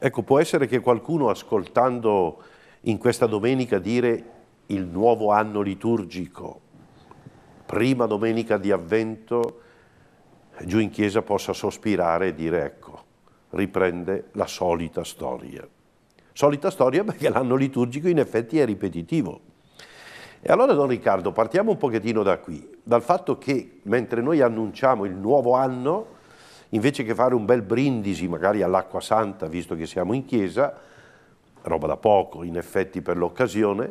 Ecco, può essere che qualcuno ascoltando in questa domenica dire il nuovo anno liturgico, prima domenica di avvento, giù in chiesa possa sospirare e dire ecco, riprende la solita storia. Solita storia perché l'anno liturgico in effetti è ripetitivo. E allora Don Riccardo, partiamo un pochettino da qui, dal fatto che mentre noi annunciamo il nuovo anno, invece che fare un bel brindisi magari all'acqua santa, visto che siamo in chiesa, roba da poco in effetti per l'occasione,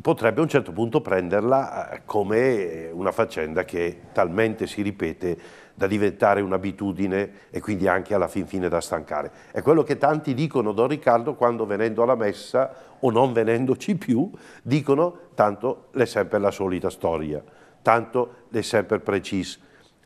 potrebbe a un certo punto prenderla eh, come una faccenda che talmente si ripete da diventare un'abitudine e quindi anche alla fin fine da stancare. È quello che tanti dicono, Don Riccardo, quando venendo alla messa o non venendoci più, dicono tanto è sempre la solita storia, tanto è sempre preciso.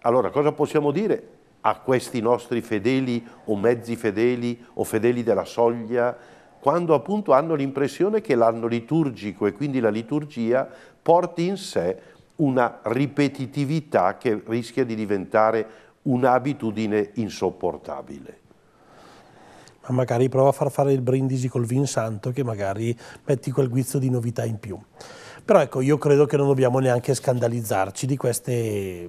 Allora cosa possiamo dire? a questi nostri fedeli o mezzi fedeli o fedeli della soglia, quando appunto hanno l'impressione che l'anno liturgico e quindi la liturgia porti in sé una ripetitività che rischia di diventare un'abitudine insopportabile. Ma magari prova a far fare il brindisi col vin santo che magari metti quel guizzo di novità in più. Però ecco, io credo che non dobbiamo neanche scandalizzarci di queste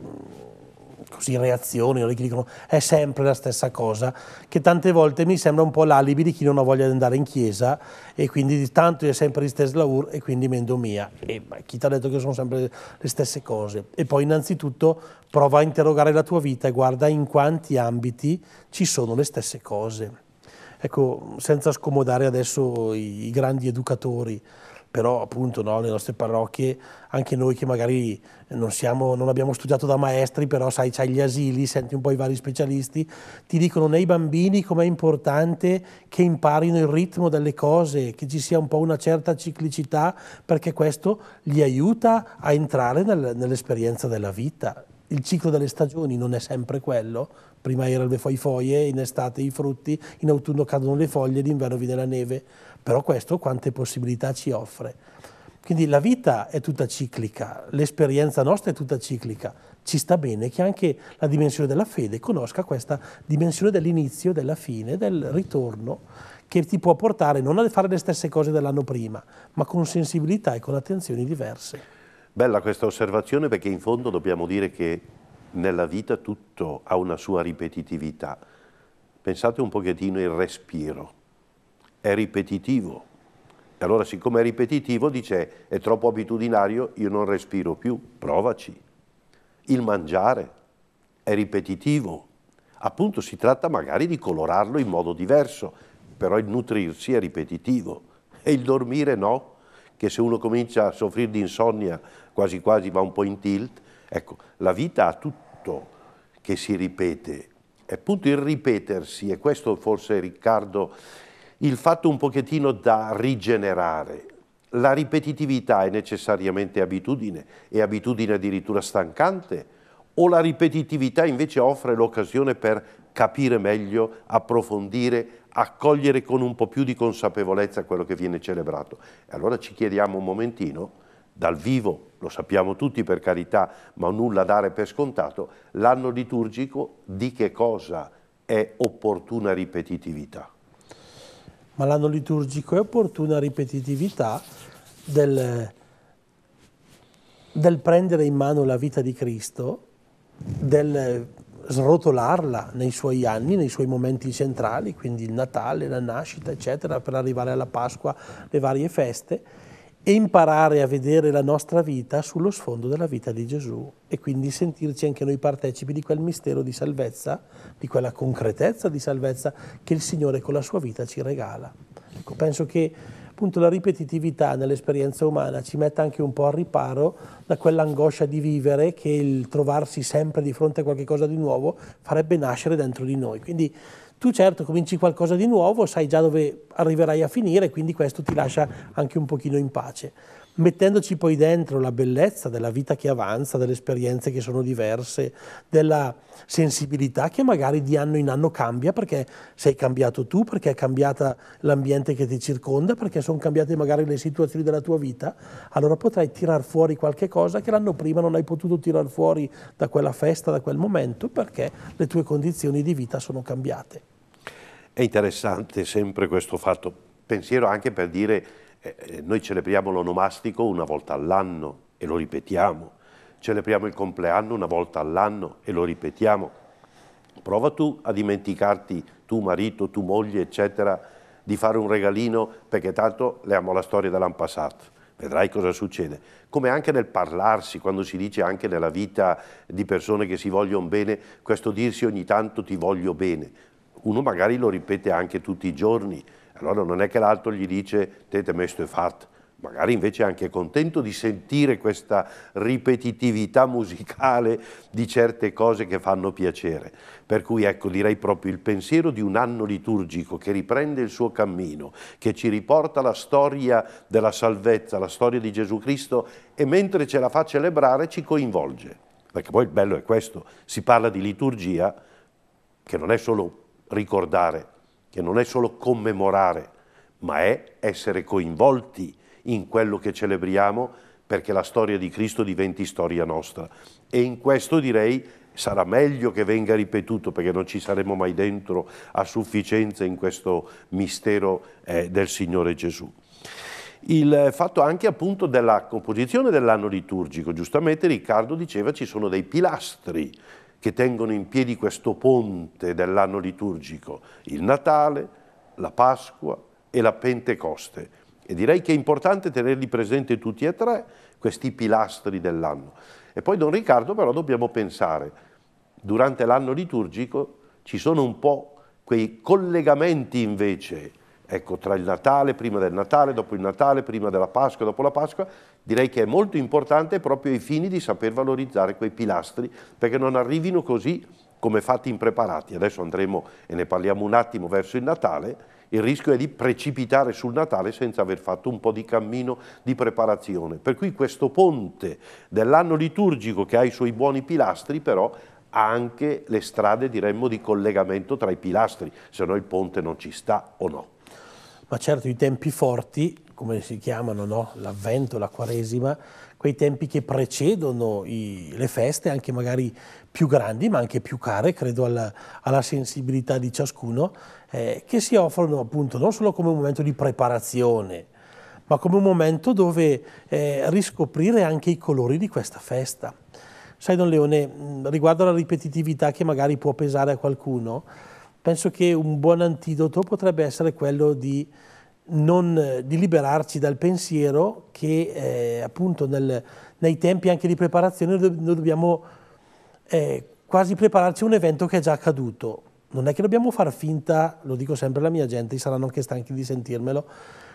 così reazioni, ore che dicono è sempre la stessa cosa, che tante volte mi sembra un po' l'alibi di chi non ha voglia di andare in chiesa e quindi di tanto è sempre di stessi laur e quindi mendo mia. E chi ti ha detto che sono sempre le stesse cose? E poi innanzitutto prova a interrogare la tua vita e guarda in quanti ambiti ci sono le stesse cose. Ecco, senza scomodare adesso i, i grandi educatori, però appunto no, le nostre parrocchie, anche noi che magari non, siamo, non abbiamo studiato da maestri, però sai, c'hai gli asili, senti un po' i vari specialisti, ti dicono nei bambini com'è importante che imparino il ritmo delle cose, che ci sia un po' una certa ciclicità, perché questo li aiuta a entrare nel, nell'esperienza della vita. Il ciclo delle stagioni non è sempre quello, prima erano le foie in estate i frutti, in autunno cadono le foglie, d'inverno viene la neve però questo quante possibilità ci offre. Quindi la vita è tutta ciclica, l'esperienza nostra è tutta ciclica. Ci sta bene che anche la dimensione della fede conosca questa dimensione dell'inizio, della fine, del ritorno, che ti può portare non a fare le stesse cose dell'anno prima, ma con sensibilità e con attenzioni diverse. Bella questa osservazione perché in fondo dobbiamo dire che nella vita tutto ha una sua ripetitività. Pensate un pochettino il respiro è ripetitivo. E allora siccome è ripetitivo dice è troppo abitudinario, io non respiro più, provaci. Il mangiare è ripetitivo. Appunto si tratta magari di colorarlo in modo diverso, però il nutrirsi è ripetitivo. E il dormire no, che se uno comincia a soffrire di insonnia quasi quasi va un po' in tilt. Ecco, la vita ha tutto che si ripete. E appunto il ripetersi, e questo forse Riccardo il fatto un pochettino da rigenerare. La ripetitività è necessariamente abitudine, è abitudine addirittura stancante, o la ripetitività invece offre l'occasione per capire meglio, approfondire, accogliere con un po' più di consapevolezza quello che viene celebrato. E allora ci chiediamo un momentino, dal vivo, lo sappiamo tutti per carità, ma nulla dare per scontato, l'anno liturgico di che cosa è opportuna ripetitività? ma l'anno liturgico è opportuna ripetitività del, del prendere in mano la vita di Cristo, del srotolarla nei suoi anni, nei suoi momenti centrali, quindi il Natale, la nascita, eccetera, per arrivare alla Pasqua, le varie feste e imparare a vedere la nostra vita sullo sfondo della vita di Gesù e quindi sentirci anche noi partecipi di quel mistero di salvezza, di quella concretezza di salvezza che il Signore con la sua vita ci regala. Ecco, penso che appunto la ripetitività nell'esperienza umana ci mette anche un po' al riparo da quell'angoscia di vivere che il trovarsi sempre di fronte a qualcosa di nuovo farebbe nascere dentro di noi. Quindi tu certo cominci qualcosa di nuovo, sai già dove arriverai a finire, quindi questo ti lascia anche un pochino in pace mettendoci poi dentro la bellezza della vita che avanza, delle esperienze che sono diverse, della sensibilità che magari di anno in anno cambia perché sei cambiato tu, perché è cambiata l'ambiente che ti circonda, perché sono cambiate magari le situazioni della tua vita, allora potrai tirar fuori qualche cosa che l'anno prima non hai potuto tirar fuori da quella festa, da quel momento, perché le tue condizioni di vita sono cambiate. È interessante sempre questo fatto, pensiero anche per dire eh, eh, noi celebriamo l'onomastico una volta all'anno e lo ripetiamo, celebriamo il compleanno una volta all'anno e lo ripetiamo. Prova tu a dimenticarti, tu marito, tu moglie, eccetera, di fare un regalino perché tanto leamo la storia dell'anno passato. Vedrai cosa succede. Come anche nel parlarsi, quando si dice anche nella vita di persone che si vogliono bene, questo dirsi ogni tanto ti voglio bene. Uno magari lo ripete anche tutti i giorni, Ecco, allora non è che l'altro gli dice te mesto e fatto, magari invece è anche contento di sentire questa ripetitività musicale di certe cose che fanno piacere. Per cui ecco direi proprio il pensiero di un anno liturgico che riprende il suo cammino, che ci riporta la storia della salvezza, la storia di Gesù Cristo e mentre ce la fa celebrare ci coinvolge. Perché poi il bello è questo, si parla di liturgia che non è solo ricordare, che non è solo commemorare, ma è essere coinvolti in quello che celebriamo perché la storia di Cristo diventi storia nostra. E in questo direi sarà meglio che venga ripetuto perché non ci saremo mai dentro a sufficienza in questo mistero eh, del Signore Gesù. Il fatto anche appunto della composizione dell'anno liturgico, giustamente Riccardo diceva ci sono dei pilastri che tengono in piedi questo ponte dell'anno liturgico, il Natale, la Pasqua e la Pentecoste. E direi che è importante tenerli presenti tutti e tre, questi pilastri dell'anno. E poi Don Riccardo però dobbiamo pensare, durante l'anno liturgico ci sono un po' quei collegamenti invece, ecco, tra il Natale, prima del Natale, dopo il Natale, prima della Pasqua, dopo la Pasqua, direi che è molto importante proprio ai fini di saper valorizzare quei pilastri perché non arrivino così come fatti impreparati. Adesso andremo e ne parliamo un attimo verso il Natale, il rischio è di precipitare sul Natale senza aver fatto un po' di cammino di preparazione. Per cui questo ponte dell'anno liturgico che ha i suoi buoni pilastri però ha anche le strade diremmo di collegamento tra i pilastri, se no il ponte non ci sta o no ma certo i tempi forti, come si chiamano, no? l'avvento, la quaresima, quei tempi che precedono i, le feste, anche magari più grandi, ma anche più care, credo alla, alla sensibilità di ciascuno, eh, che si offrono appunto non solo come un momento di preparazione, ma come un momento dove eh, riscoprire anche i colori di questa festa. Sai Don Leone, mm, riguardo alla ripetitività che magari può pesare a qualcuno, penso che un buon antidoto potrebbe essere quello di, non, di liberarci dal pensiero che eh, appunto nel, nei tempi anche di preparazione noi dobbiamo eh, quasi prepararci a un evento che è già accaduto. Non è che dobbiamo far finta, lo dico sempre alla mia gente, saranno anche stanchi di sentirmelo,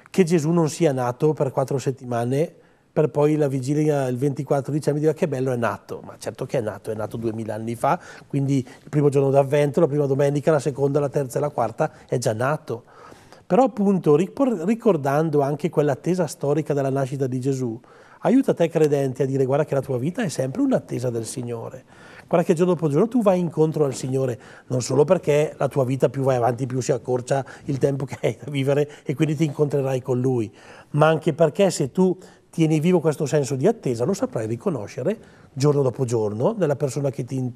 che Gesù non sia nato per quattro settimane per poi la vigilia il 24 dicembre dire ah, che bello è nato, ma certo che è nato, è nato 2000 anni fa, quindi il primo giorno d'avvento, la prima domenica, la seconda, la terza e la quarta è già nato. Però appunto ricordando anche quell'attesa storica della nascita di Gesù, aiuta te credenti a dire guarda che la tua vita è sempre un'attesa del Signore. Guarda che giorno dopo giorno tu vai incontro al Signore, non solo perché la tua vita più vai avanti più si accorcia il tempo che hai da vivere e quindi ti incontrerai con Lui, ma anche perché se tu tieni vivo questo senso di attesa, lo saprai riconoscere giorno dopo giorno nella persona che ti,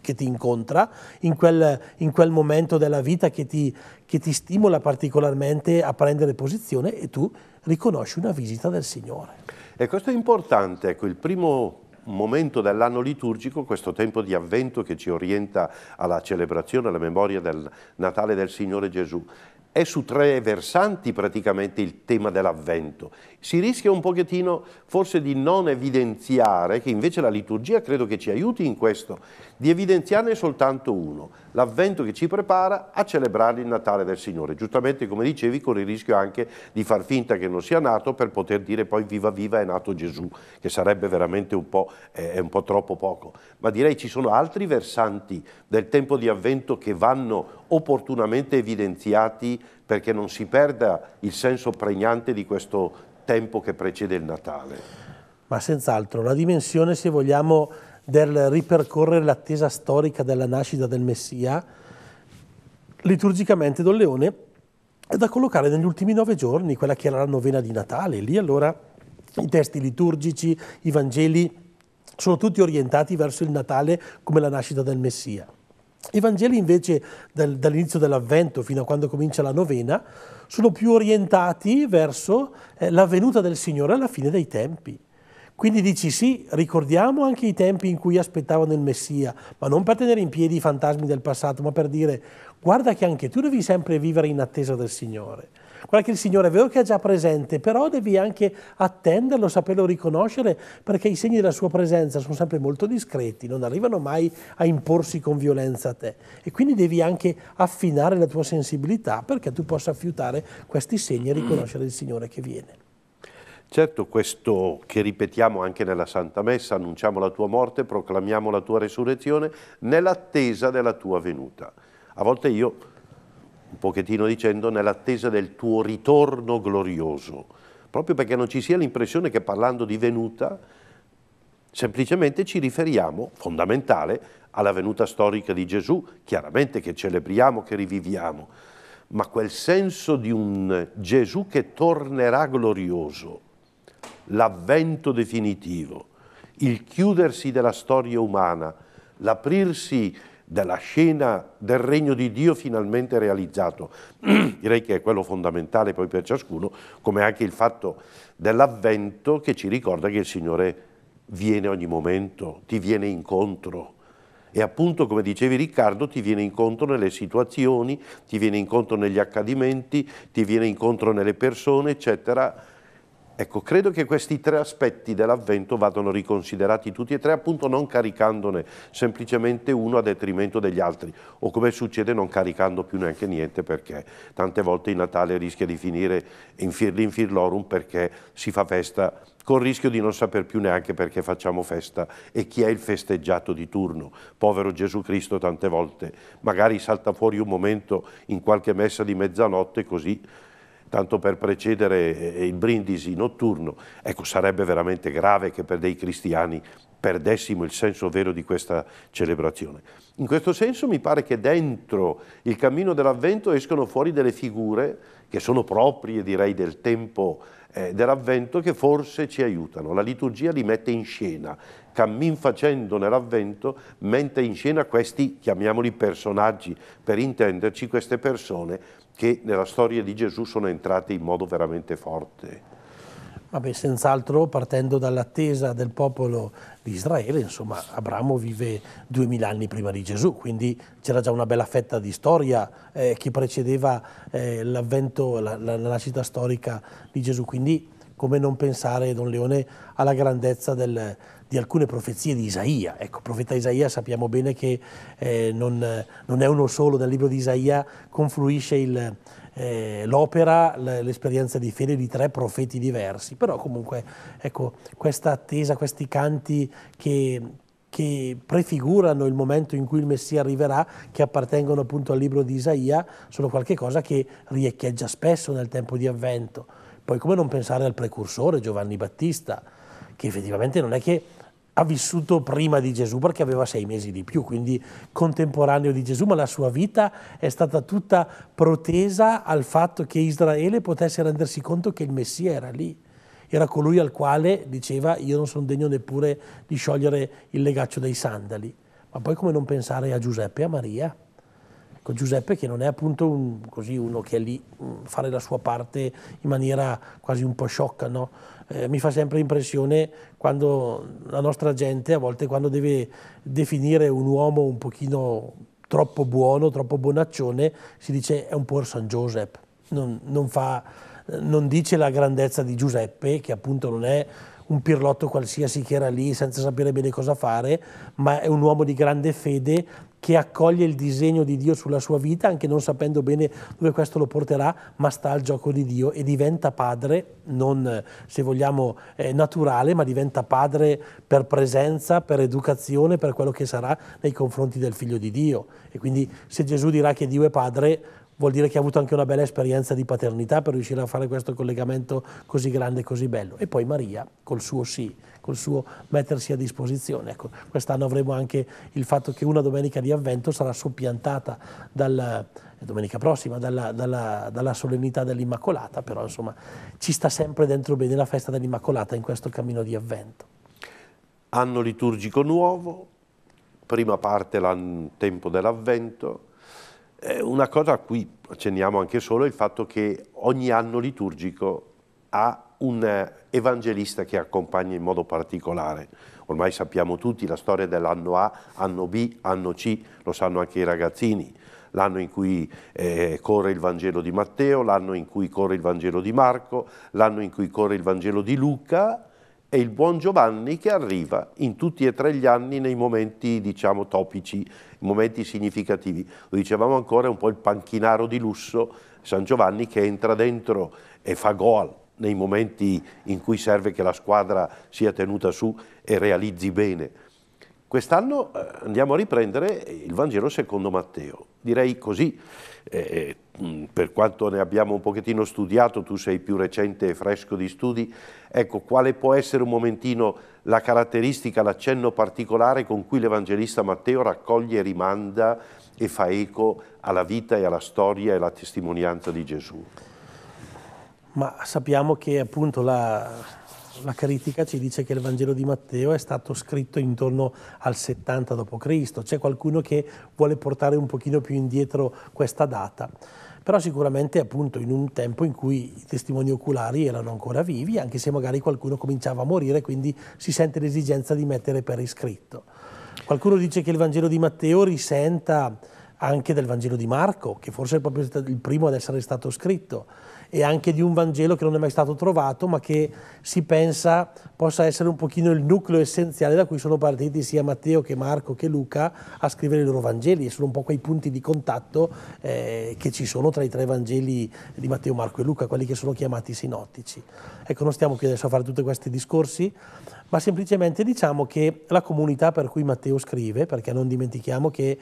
che ti incontra, in quel, in quel, momento della vita che ti, che ti stimola particolarmente a prendere posizione e tu riconosci una visita del Signore. E questo è importante, ecco, il primo momento dell'anno liturgico, questo tempo di avvento che ci orienta alla celebrazione, alla memoria del Natale del Signore Gesù è su tre versanti praticamente il tema dell'avvento. Si rischia un pochettino forse di non evidenziare, che invece la liturgia credo che ci aiuti in questo, di evidenziarne soltanto uno, l'avvento che ci prepara a celebrare il Natale del Signore. Giustamente come dicevi con il rischio anche di far finta che non sia nato per poter dire poi viva viva è nato Gesù, che sarebbe veramente un po', eh, un po troppo poco. Ma direi ci sono altri versanti del tempo di avvento che vanno opportunamente evidenziati perché non si perda il senso pregnante di questo tempo che precede il Natale. Ma senz'altro, la dimensione, se vogliamo, del ripercorrere l'attesa storica della nascita del Messia, liturgicamente Don Leone è da collocare negli ultimi nove giorni, quella che era la novena di Natale. Lì allora i testi liturgici, i Vangeli, sono tutti orientati verso il Natale come la nascita del Messia. I Vangeli invece dal, dall'inizio dell'Avvento fino a quando comincia la novena sono più orientati verso eh, la venuta del Signore alla fine dei tempi. Quindi dici sì, ricordiamo anche i tempi in cui aspettavano il Messia, ma non per tenere in piedi i fantasmi del passato, ma per dire guarda che anche tu devi sempre vivere in attesa del Signore quella che il Signore è vero che è già presente, però devi anche attenderlo, saperlo riconoscere, perché i segni della sua presenza sono sempre molto discreti, non arrivano mai a imporsi con violenza a te. E quindi devi anche affinare la tua sensibilità perché tu possa affiutare questi segni e riconoscere il Signore che viene. Certo, questo che ripetiamo anche nella Santa Messa, annunciamo la tua morte, proclamiamo la tua resurrezione, nell'attesa della tua venuta. A volte io pochettino dicendo, nell'attesa del tuo ritorno glorioso, proprio perché non ci sia l'impressione che parlando di venuta semplicemente ci riferiamo, fondamentale, alla venuta storica di Gesù, chiaramente che celebriamo, che riviviamo, ma quel senso di un Gesù che tornerà glorioso, l'avvento definitivo, il chiudersi della storia umana, l'aprirsi della scena del regno di Dio finalmente realizzato. Direi che è quello fondamentale poi per ciascuno, come anche il fatto dell'avvento che ci ricorda che il Signore viene ogni momento, ti viene incontro. E appunto, come dicevi Riccardo, ti viene incontro nelle situazioni, ti viene incontro negli accadimenti, ti viene incontro nelle persone, eccetera, Ecco, credo che questi tre aspetti dell'avvento vadano riconsiderati tutti e tre, appunto non caricandone semplicemente uno a detrimento degli altri, o come succede non caricando più neanche niente, perché tante volte il Natale rischia di finire in firli in perché si fa festa con il rischio di non saper più neanche perché facciamo festa e chi è il festeggiato di turno. Povero Gesù Cristo tante volte, magari salta fuori un momento in qualche messa di mezzanotte così tanto per precedere eh, eh, il brindisi notturno, ecco sarebbe veramente grave che per dei cristiani perdessimo il senso vero di questa celebrazione. In questo senso mi pare che dentro il cammino dell'Avvento escono fuori delle figure che sono proprie direi del tempo eh, dell'Avvento che forse ci aiutano. La liturgia li mette in scena, cammin facendo nell'Avvento mette in scena questi, chiamiamoli personaggi, per intenderci queste persone che nella storia di Gesù sono entrate in modo veramente forte. Vabbè, senz'altro partendo dall'attesa del popolo di Israele, insomma, Abramo vive duemila anni prima di Gesù, quindi c'era già una bella fetta di storia eh, che precedeva eh, l'avvento, la, la, la, nascita storica di Gesù, quindi come non pensare, Don Leone, alla grandezza del, di alcune profezie di Isaia. Ecco, profeta Isaia sappiamo bene che eh, non, non, è uno solo, nel libro di Isaia confluisce il, eh, l'opera, l'esperienza di fede di tre profeti diversi, però comunque ecco, questa attesa, questi canti che, che prefigurano il momento in cui il Messia arriverà, che appartengono appunto al libro di Isaia, sono qualcosa che riecheggia spesso nel tempo di avvento. Poi come non pensare al precursore Giovanni Battista, che effettivamente non è che ha vissuto prima di Gesù perché aveva sei mesi di più, quindi contemporaneo di Gesù, ma la sua vita è stata tutta protesa al fatto che Israele potesse rendersi conto che il Messia era lì. Era colui al quale diceva io non sono degno neppure di sciogliere il legaccio dei sandali. Ma poi come non pensare a Giuseppe e a Maria? Ecco, Giuseppe che non è appunto un, così uno che è lì a mm, fare la sua parte in maniera quasi un po' sciocca, no? eh, mi fa sempre impressione quando la nostra gente, a volte quando deve definire un uomo un pochino troppo buono, troppo bonaccione, si dice è un po' San Giuseppe, non, non, non dice la grandezza di Giuseppe, che appunto non è un pirlotto qualsiasi che era lì senza sapere bene cosa fare, ma è un uomo di grande fede che accoglie il disegno di Dio sulla sua vita, anche non sapendo bene dove questo lo porterà, ma sta al gioco di Dio e diventa padre, non se vogliamo eh, naturale, ma diventa padre per presenza, per educazione, per quello che sarà nei confronti del figlio di Dio. E quindi se Gesù dirà che Dio è padre, vuol dire che ha avuto anche una bella esperienza di paternità per riuscire a fare questo collegamento così grande e così bello. E poi Maria, col suo sì, col suo mettersi a disposizione. Ecco, quest'anno avremo anche il fatto che una domenica di avvento sarà soppiantata dal, eh, domenica prossima dalla, dalla, dalla solennità dell'Immacolata, però insomma ci sta sempre dentro bene la festa dell'Immacolata in questo cammino di avvento. Anno liturgico nuovo, prima parte il tempo dell'avvento, eh, una cosa a cui accenniamo anche solo è il fatto che ogni anno liturgico ha un evangelista che accompagna in modo particolare. Ormai sappiamo tutti la storia dell'anno A, anno B, anno C, lo sanno anche i ragazzini. L'anno in cui eh, corre il Vangelo di Matteo, l'anno in cui corre il Vangelo di Marco, l'anno in cui corre il Vangelo di Luca è il buon Giovanni che arriva in tutti e tre gli anni nei momenti, diciamo, topici, momenti significativi. Lo dicevamo ancora, è un po' il panchinaro di lusso, San Giovanni che entra dentro e fa gol nei momenti in cui serve che la squadra sia tenuta su e realizzi bene. Quest'anno eh, andiamo a riprendere il Vangelo secondo Matteo, direi così, eh, Mm, per quanto ne abbiamo un pochettino studiato, tu sei più recente e fresco di studi, ecco quale può essere un momentino la caratteristica, l'accenno particolare con cui l'Evangelista Matteo raccoglie, rimanda e fa eco alla vita e alla storia e alla testimonianza di Gesù? Ma sappiamo che appunto la, la critica ci dice che il Vangelo di Matteo è stato scritto intorno al 70 d.C., c'è qualcuno che vuole portare un pochino più indietro questa data però sicuramente appunto in un tempo in cui i testimoni oculari erano ancora vivi, anche se magari qualcuno cominciava a morire, quindi si sente l'esigenza di mettere per iscritto. Qualcuno dice che il Vangelo di Matteo risenta anche del Vangelo di Marco, che forse è proprio il primo ad essere stato scritto, e anche di un Vangelo che non è mai stato trovato, ma che si pensa possa essere un pochino il nucleo essenziale da cui sono partiti sia Matteo che Marco che Luca a scrivere i loro Vangeli, e sono un po' quei punti di contatto eh, che ci sono tra i tre Vangeli di Matteo, Marco e Luca, quelli che sono chiamati sinottici. Ecco, non stiamo qui adesso a fare tutti questi discorsi, ma semplicemente diciamo che la comunità per cui Matteo scrive, perché non dimentichiamo che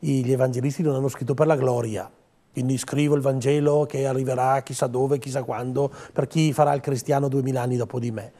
gli evangelisti non hanno scritto per la gloria. Quindi scrivo il Vangelo che arriverà chissà dove, chissà quando, per chi farà il cristiano duemila anni dopo di me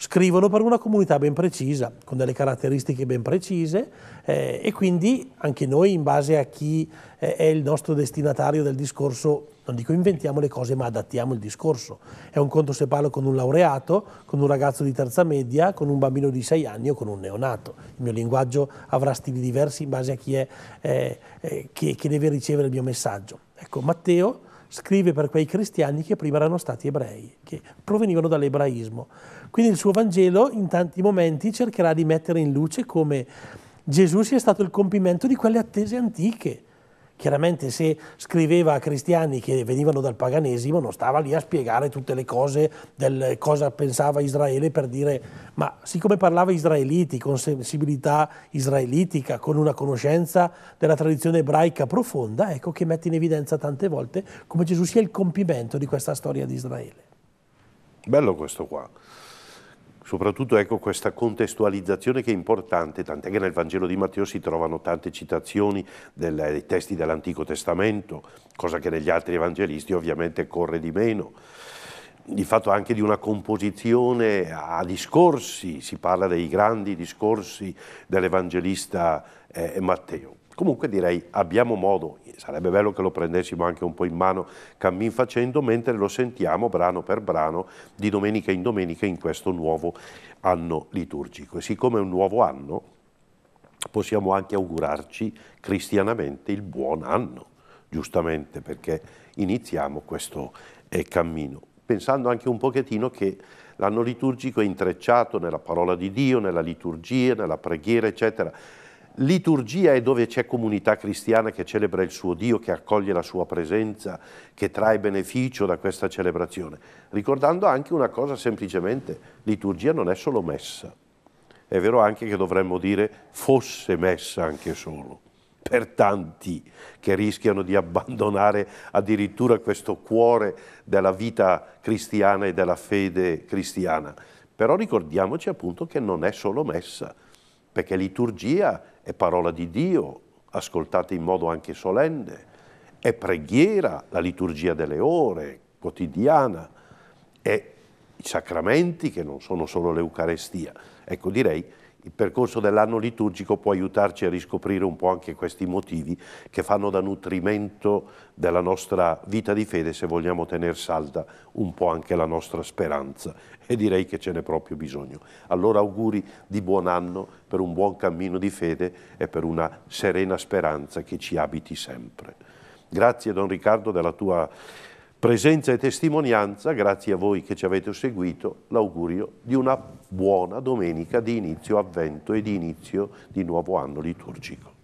scrivono per una comunità ben precisa, con delle caratteristiche ben precise eh, e quindi anche noi in base a chi eh, è il nostro destinatario del discorso, non dico inventiamo le cose ma adattiamo il discorso. È un conto se parlo con un laureato, con un ragazzo di terza media, con un bambino di sei anni o con un neonato. Il mio linguaggio avrà stili diversi in base a chi è eh, che, eh, che deve ricevere il mio messaggio. Ecco, Matteo scrive per quei cristiani che prima erano stati ebrei, che provenivano dall'ebraismo. Quindi il suo Vangelo in tanti momenti cercherà di mettere in luce come Gesù sia stato il compimento di quelle attese antiche. Chiaramente se scriveva a cristiani che venivano dal paganesimo non stava lì a spiegare tutte le cose del cosa pensava Israele per dire ma siccome parlava israeliti con sensibilità israelitica, con una conoscenza della tradizione ebraica profonda, ecco che mette in evidenza tante volte come Gesù sia il compimento di questa storia di Israele. Bello questo qua soprattutto ecco, questa contestualizzazione che è importante, tant'è che nel Vangelo di Matteo si trovano tante citazioni del, dei testi dell'Antico Testamento, cosa che negli altri evangelisti ovviamente corre di meno il fatto anche di una composizione a discorsi, si parla dei grandi discorsi dell'Evangelista eh, Matteo. Comunque direi abbiamo modo, sarebbe bello che lo prendessimo anche un po' in mano cammin facendo mentre lo sentiamo brano per brano di domenica in domenica in questo nuovo anno liturgico. E siccome è un nuovo anno possiamo anche augurarci cristianamente il buon anno, giustamente perché iniziamo questo eh, cammino, pensando anche un pochettino che l'anno liturgico è intrecciato nella parola di Dio, nella liturgia, nella preghiera, eccetera liturgia è dove c'è comunità cristiana che celebra il suo Dio, che accoglie la sua presenza, che trae beneficio da questa celebrazione. Ricordando anche una cosa semplicemente, liturgia non è solo messa. È vero anche che dovremmo dire fosse messa anche solo per tanti che rischiano di abbandonare addirittura questo cuore della vita cristiana e della fede cristiana. Però ricordiamoci appunto che non è solo messa, perché liturgia è parola di Dio, ascoltata in modo anche solenne, è preghiera, la liturgia delle ore quotidiana, è i sacramenti che non sono solo l'Eucarestia. Ecco, direi il percorso dell'anno liturgico può aiutarci a riscoprire un po' anche questi motivi che fanno da nutrimento della nostra vita di fede se vogliamo tenere salda un po' anche la nostra speranza e direi che ce n'è proprio bisogno. Allora auguri di buon anno per un buon cammino di fede e per una serena speranza che ci abiti sempre. Grazie Don Riccardo della tua presenza e testimonianza, grazie a voi che ci avete seguito, l'augurio di una buona domenica di inizio avvento e di inizio di nuovo anno liturgico.